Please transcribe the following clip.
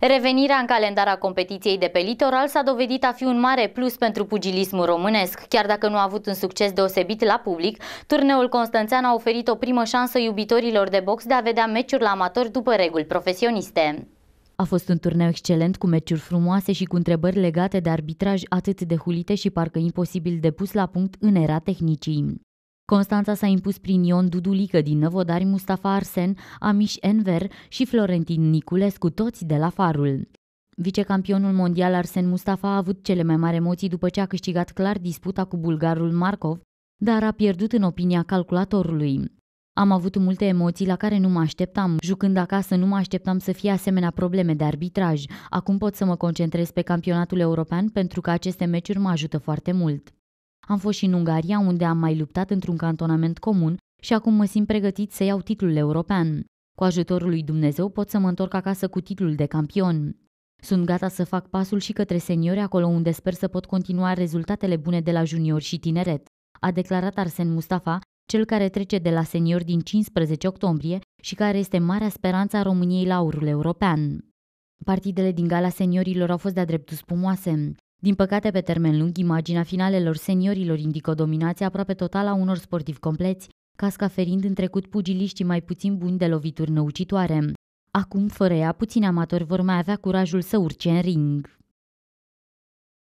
Revenirea în calendar a competiției de pe litoral s-a dovedit a fi un mare plus pentru pugilismul românesc. Chiar dacă nu a avut un succes deosebit la public, turneul Constanțean a oferit o primă șansă iubitorilor de box de a vedea meciuri la amatori după reguli profesioniste. A fost un turneu excelent cu meciuri frumoase și cu întrebări legate de arbitraj atât de hulite și parcă imposibil de pus la punct în era tehnicii. Constanța s-a impus prin Ion Dudulică din Năvodari, Mustafa Arsen, Amiș Enver și Florentin Niculescu, toți de la Farul. Vicecampionul mondial Arsen Mustafa a avut cele mai mari emoții după ce a câștigat clar disputa cu bulgarul Markov, dar a pierdut în opinia calculatorului. Am avut multe emoții la care nu mă așteptam. Jucând acasă, nu mă așteptam să fie asemenea probleme de arbitraj. Acum pot să mă concentrez pe campionatul european pentru că aceste meciuri mă ajută foarte mult. Am fost și în Ungaria, unde am mai luptat într-un cantonament comun și acum mă simt pregătit să iau titlul european. Cu ajutorul lui Dumnezeu pot să mă întorc acasă cu titlul de campion. Sunt gata să fac pasul și către seniori acolo unde sper să pot continua rezultatele bune de la junior și tineret, a declarat Arsen Mustafa, cel care trece de la senior din 15 octombrie și care este marea speranță a României la aurul european. Partidele din gala seniorilor au fost de-a dreptul spumoase. Din păcate, pe termen lung, imaginea finalelor seniorilor indică o dominație aproape totală a unor sportivi compleți, cascaferind în trecut pugiliștii mai puțin buni de lovituri năucitoare. Acum, fără ea, puțini amatori vor mai avea curajul să urce în ring.